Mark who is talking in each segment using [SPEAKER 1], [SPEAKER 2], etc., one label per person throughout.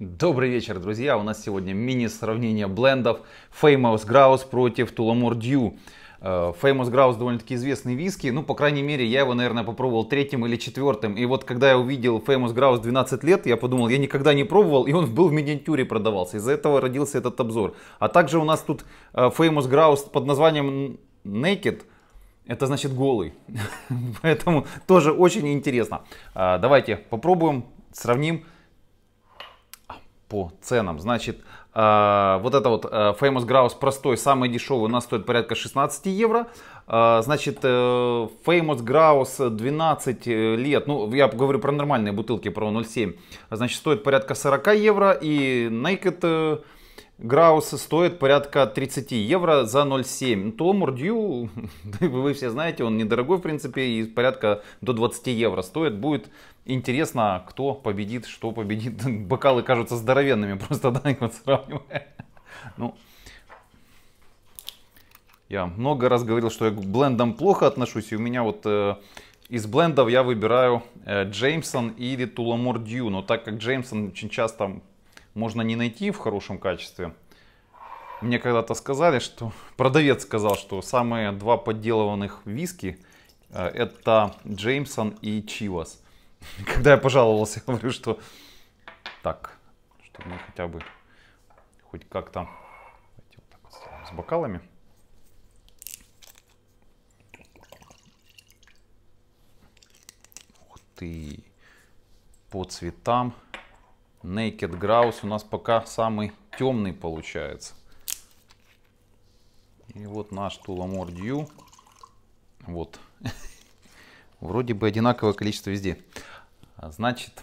[SPEAKER 1] Добрый вечер, друзья! У нас сегодня мини-сравнение блендов Famous Grouse против Tullamore Dew. Э, Famous Grouse довольно-таки известный виски, ну, по крайней мере, я его, наверное, попробовал третьим или четвертым. И вот, когда я увидел Famous Grouse 12 лет, я подумал, я никогда не пробовал, и он был в миниатюре продавался. Из-за этого родился этот обзор. А также у нас тут э, Famous Grouse под названием Naked, это значит голый. Поэтому тоже очень интересно. А, давайте попробуем, сравним по ценам. Значит, э, вот это вот э, Famous Grouse простой, самый дешевый, у нас стоит порядка 16 евро. Э, значит, э, Famous Grouse 12 э, лет, ну, я говорю про нормальные бутылки, про 0,7, значит, стоит порядка 40 евро. И Naked... Э, Граусы стоят порядка 30 евро за 0,7. То Мурдью, вы все знаете, он недорогой в принципе и порядка до 20 евро стоит. Будет интересно, кто победит, что победит. Бокалы кажутся здоровенными, просто да, вот сравнивая. Ну, я много раз говорил, что я к блендам плохо отношусь, и у меня вот э, из блендов я выбираю э, Джеймсон или Туламор Дью, но так как Джеймсон очень часто можно не найти в хорошем качестве. Мне когда-то сказали, что продавец сказал, что самые два подделыванных виски э, это Джеймсон и Чивас. Когда я пожаловался, я говорю, что так, чтобы мы хотя бы хоть как-то вот вот с бокалами. Ух ты, по цветам. Naked Grouse у нас пока самый темный получается. И вот наш Туламор Дью. Вот. Вроде бы одинаковое количество везде. А, значит,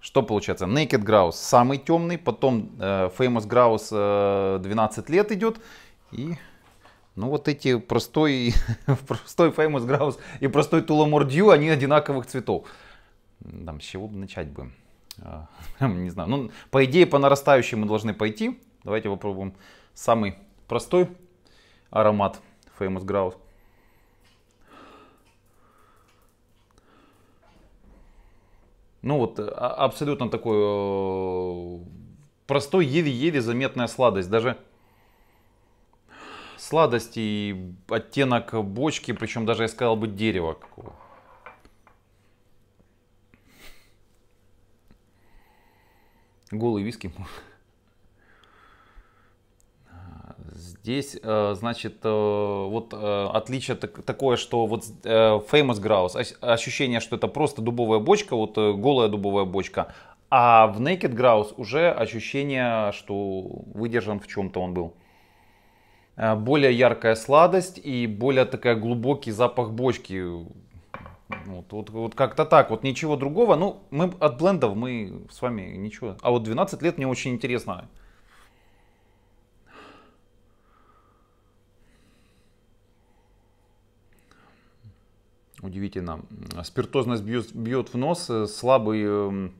[SPEAKER 1] что получается? Naked Grouse самый темный, потом э, Famous Grouse э, 12 лет идет. И ну вот эти простой, простой Famous Grouse и простой Туламор Дью, они одинаковых цветов. Там, с чего бы начать будем? А, не знаю, ну, по идее, по нарастающей мы должны пойти. Давайте попробуем самый простой аромат Famous Grouse. Ну вот, э, а, абсолютно такой э, простой, еле-еле заметная сладость. Даже сладость и оттенок бочки, причем даже я сказал бы дерево какого. Голый виски. Здесь, э, значит, э, вот э, отличие такое, что вот Famous Grouse, ощущение, что это просто дубовая бочка, вот голая дубовая бочка, а в Naked Grouse уже ощущение, что выдержан в чем-то он был более яркая сладость и более такая глубокий запах бочки. Вот, вот, вот как-то так, вот ничего другого. Ну, мы от блендов мы с вами ничего. А вот 12 лет мне очень интересно. Удивительно. Спиртозность бьет, бьет в нос, э, слабый эм,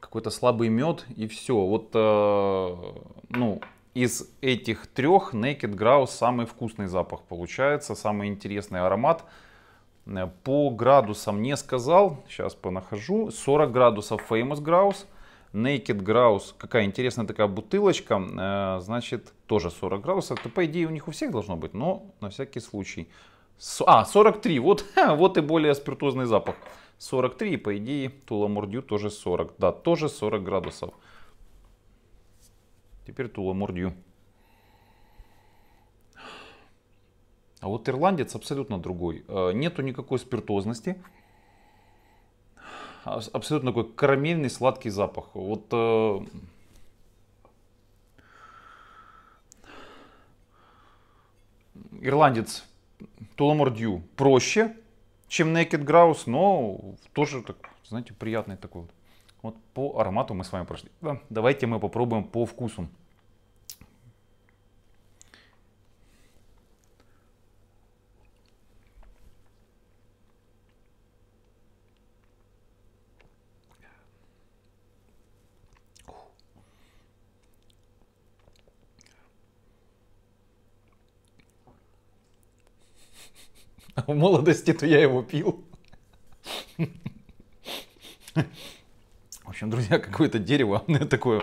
[SPEAKER 1] какой-то слабый мед и все. Вот, э, ну, из этих трех Naked Grouse самый вкусный запах получается, самый интересный аромат. Э, по градусам не сказал, сейчас понахожу. 40 градусов Famous Grouse. Naked Grouse, какая интересная такая бутылочка, э, значит, тоже 40 градусов. то по идее, у них у всех должно быть, но на всякий случай. А, 43, вот, вот и более спиртозный запах. 43, по идее, Tula Туламурдю тоже 40, да, тоже 40 градусов. Теперь Туламордью. А вот ирландец абсолютно другой. Э, нету никакой спиртозности. Абсолютно такой карамельный сладкий запах. Вот э, ирландец Туламордью проще, чем Naked Grouse, но тоже, так, знаете, приятный такой вот. Вот по аромату мы с вами прошли. Да. Давайте мы попробуем по вкусу. в молодости-то я его пил. общем, друзья, какое-то дерево такое.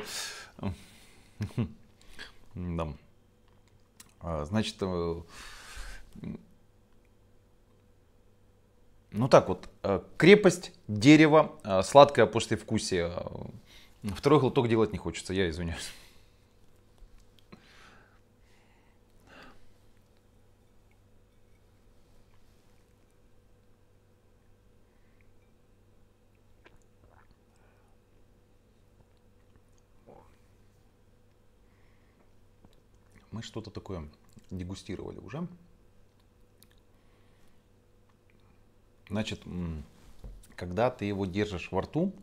[SPEAKER 1] Да. А, значит, э, ну так вот, э, крепость, дерево, э, сладкое послевкусие. Второй глоток делать не хочется, я извиняюсь. что-то такое дегустировали уже. Значит, когда ты его держишь во рту,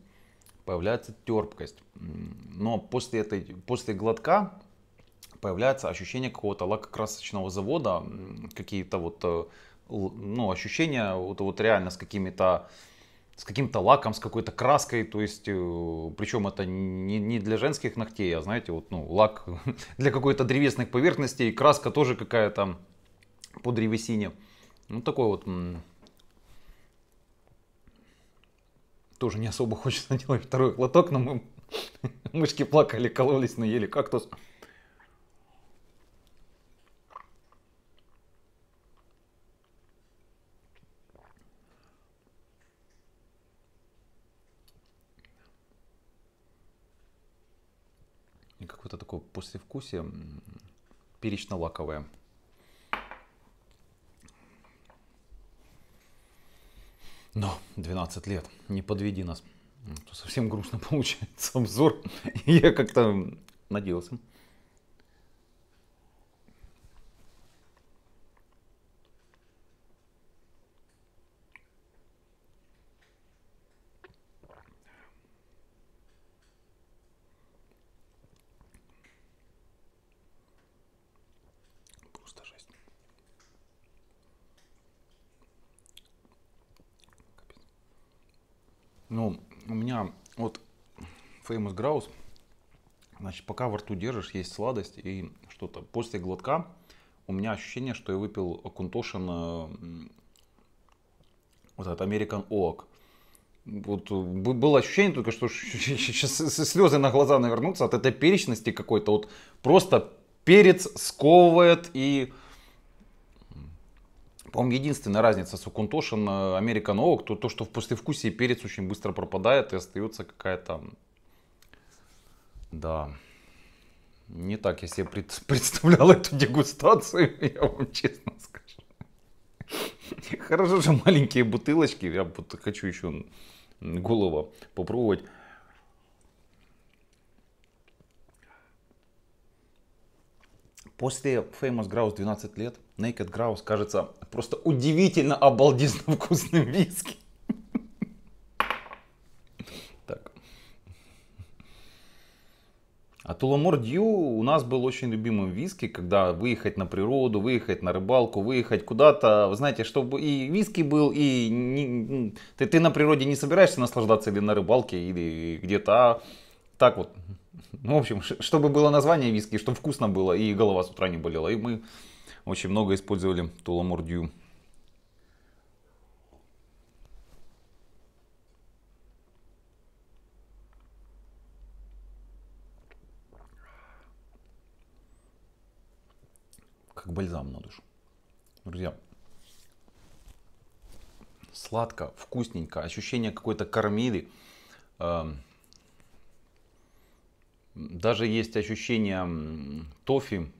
[SPEAKER 1] появляется терпкость. Но после, этой, после глотка появляется ощущение какого-то лакокрасочного завода, какие-то вот э, ну, ощущения вот, вот реально с какими-то с каким-то лаком, с какой-то краской, то есть, э, причем это не, не для женских ногтей, а знаете, вот, ну, лак для какой-то древесных поверхностей, краска тоже какая-то по древесине. Ну, такой вот, тоже не особо хочется делать второй лоток, но мы мышки плакали, кололись, наели кактус. какое-то такое послевкусие перечно-лаковое. Но 12 лет, не подведи нас. Совсем грустно получается обзор. Я как-то надеялся. Ну, у меня вот Famous Grouse, значит, пока во рту держишь, есть сладость и что-то. После глотка у меня ощущение, что я выпил Кунтошин э, вот этот American Oak. Вот э, было ощущение только, что сейчас слезы на глаза навернутся от этой перечности какой-то. Вот просто перец сковывает и по-моему, единственная разница Сукунтошин э, American Oak, то, то, что в послевкусии перец очень быстро пропадает и остается какая-то... Да. Не так я себе пред, представлял эту дегустацию, я вам честно скажу. Хорошо же маленькие бутылочки, я вот хочу еще голову попробовать. После Famous Grouse 12 лет, Naked Grouse кажется просто удивительно обалденно вкусным виски. Так. А Туламор Дью у нас был очень любимым виски, когда выехать на природу, выехать на рыбалку, выехать куда-то, вы знаете, чтобы и виски был, и не, ты, ты на природе не собираешься наслаждаться или на рыбалке, или где-то, а так вот ну, в общем, чтобы было название виски, чтобы вкусно было, и голова с утра не болела. И мы очень много использовали Туламурдью. Как бальзам на душу. Друзья, сладко, вкусненько, ощущение какой-то кармиды. Эм даже есть ощущение тофи.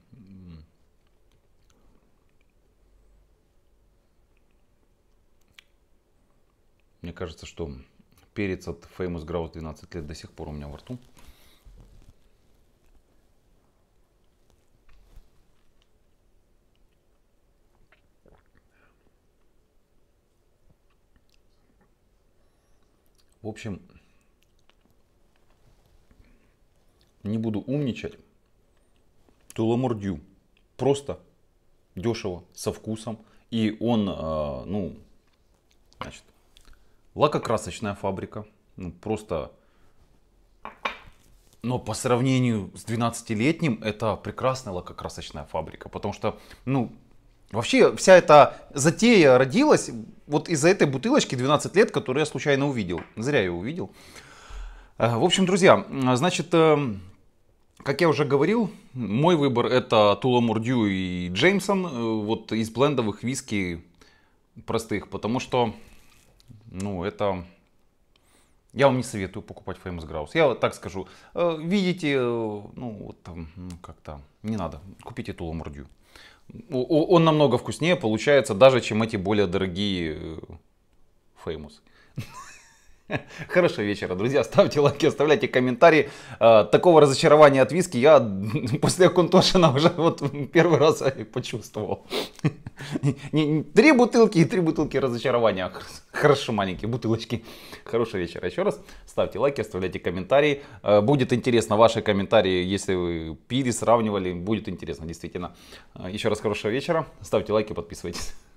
[SPEAKER 1] Мне кажется, что перец от Famous Grouse 12 лет до сих пор у меня во рту. В общем, не буду умничать, Туламурдю. Просто, дешево, со вкусом. И он, э, ну, значит, лакокрасочная фабрика. Ну, просто... Но по сравнению с 12-летним, это прекрасная лакокрасочная фабрика. Потому что, ну, вообще вся эта затея родилась вот из-за этой бутылочки 12 лет, которую я случайно увидел. Зря я увидел. увидел. Э, в общем, друзья, значит, э, как я уже говорил, мой выбор это Тула Мурдю и Джеймсон, э, вот из блендовых виски простых, потому что, ну, это... Я вам не советую покупать Famous Grouse. Я так скажу. Видите, ну, вот там, ну, как-то, не надо. Купите Тула Мурдю. Он намного вкуснее получается, даже чем эти более дорогие Famous. Хорошего вечера, друзья. Ставьте лайки, оставляйте комментарии. А, такого разочарования от виски я после Акунтошина уже вот первый раз почувствовал. Три бутылки и три бутылки разочарования. Хорошо, маленькие бутылочки. Хорошего вечера еще раз. Ставьте лайки, оставляйте комментарии. А, будет интересно ваши комментарии, если вы пили, сравнивали. Будет интересно, действительно. А, еще раз хорошего вечера. Ставьте лайки, подписывайтесь.